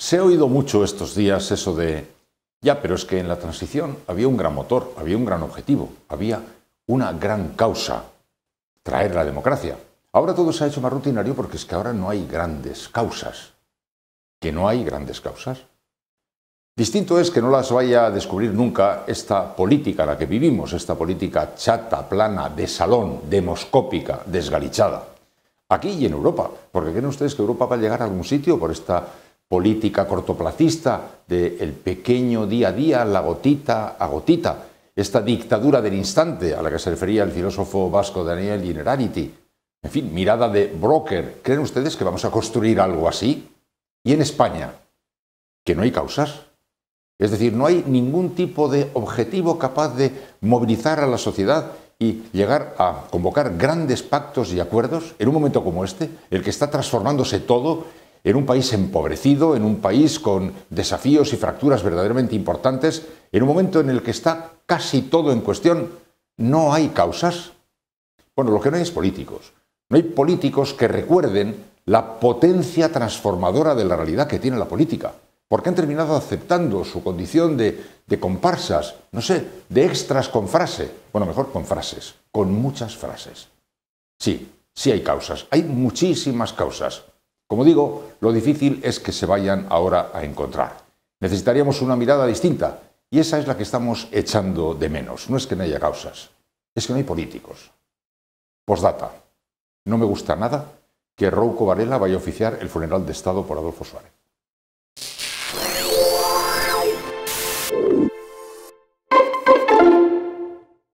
Se ha oído mucho estos días eso de, ya, pero es que en la transición había un gran motor, había un gran objetivo, había una gran causa, traer la democracia. Ahora todo se ha hecho más rutinario porque es que ahora no hay grandes causas, que no hay grandes causas. Distinto es que no las vaya a descubrir nunca esta política en la que vivimos, esta política chata, plana, de salón, demoscópica, desgalichada. Aquí y en Europa, porque creen ustedes que Europa va a llegar a algún sitio por esta política cortoplacista del el pequeño día a día, la gotita a gotita, esta dictadura del instante a la que se refería el filósofo vasco Daniel Generality. En fin, mirada de broker. ¿Creen ustedes que vamos a construir algo así? Y en España, que no hay causas. Es decir, no hay ningún tipo de objetivo capaz de movilizar a la sociedad y llegar a convocar grandes pactos y acuerdos en un momento como este, el que está transformándose todo en un país empobrecido, en un país con desafíos y fracturas verdaderamente importantes, en un momento en el que está casi todo en cuestión, no hay causas. Bueno, lo que no hay es políticos. No hay políticos que recuerden la potencia transformadora de la realidad que tiene la política, porque han terminado aceptando su condición de, de comparsas, no sé, de extras con frase, bueno, mejor con frases, con muchas frases. Sí, sí hay causas, hay muchísimas causas. Como digo, lo difícil es que se vayan ahora a encontrar. Necesitaríamos una mirada distinta y esa es la que estamos echando de menos. No es que no haya causas, es que no hay políticos. Postdata. No me gusta nada que Rouco Varela vaya a oficiar el funeral de Estado por Adolfo Suárez.